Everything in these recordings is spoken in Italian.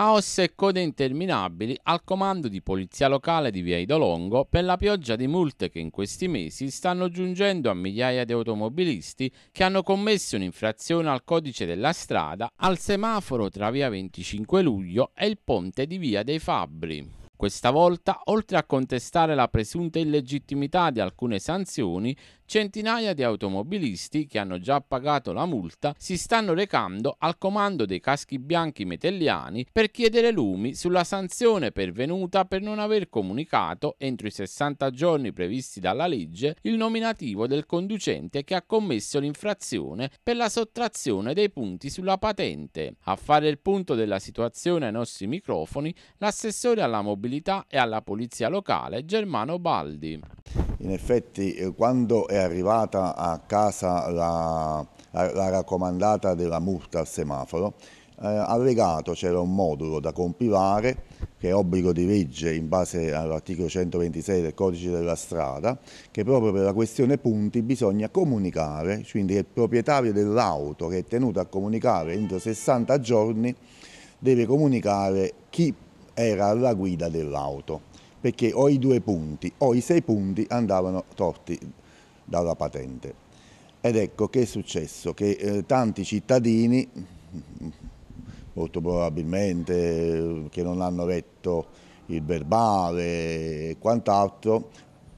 Caos e code interminabili al comando di Polizia Locale di Via Idolongo per la pioggia di multe che in questi mesi stanno giungendo a migliaia di automobilisti che hanno commesso un'infrazione al codice della strada al semaforo tra Via 25 Luglio e il ponte di Via dei Fabbri. Questa volta, oltre a contestare la presunta illegittimità di alcune sanzioni, centinaia di automobilisti che hanno già pagato la multa si stanno recando al comando dei caschi bianchi metelliani per chiedere lumi sulla sanzione pervenuta per non aver comunicato entro i 60 giorni previsti dalla legge il nominativo del conducente che ha commesso l'infrazione per la sottrazione dei punti sulla patente. A fare il punto della situazione ai nostri microfoni, l'assessore alla mobilità disabilità e alla polizia locale Germano Baldi. In effetti eh, quando è arrivata a casa la, la, raccomandata della multa al semaforo, eh, allegato c'era un modulo da compilare che è obbligo di legge in base all'articolo 126 del codice della strada che proprio per la questione punti bisogna comunicare, quindi il proprietario dell'auto che è tenuto a comunicare entro 60 giorni deve comunicare chi era alla guida dell'auto, perché o i due punti o i sei punti andavano tolti dalla patente. Ed ecco che è successo, che eh, tanti cittadini, molto probabilmente eh, che non hanno letto il verbale e quant'altro,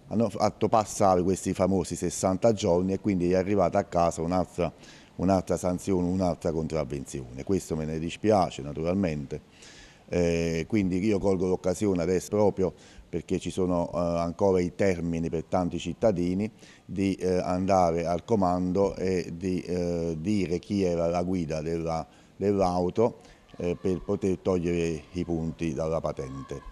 hanno fatto passare questi famosi 60 giorni e quindi è arrivata a casa un'altra un sanzione, un'altra contravvenzione. Questo me ne dispiace naturalmente. Eh, quindi io colgo l'occasione adesso proprio perché ci sono eh, ancora i termini per tanti cittadini di eh, andare al comando e di eh, dire chi era la guida dell'auto dell eh, per poter togliere i punti dalla patente.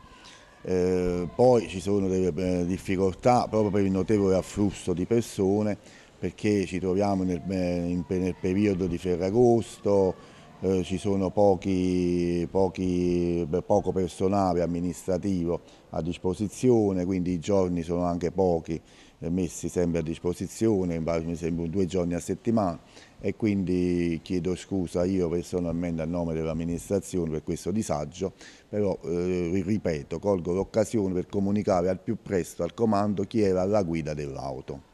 Eh, poi ci sono delle difficoltà proprio per il notevole afflusso di persone perché ci troviamo nel, nel periodo di Ferragosto, eh, ci sono pochi, pochi, poco personale amministrativo a disposizione, quindi i giorni sono anche pochi eh, messi sempre a disposizione, mi sembra due giorni a settimana e quindi chiedo scusa io personalmente a nome dell'amministrazione per questo disagio, però eh, ripeto, colgo l'occasione per comunicare al più presto al comando chi era alla guida dell'auto.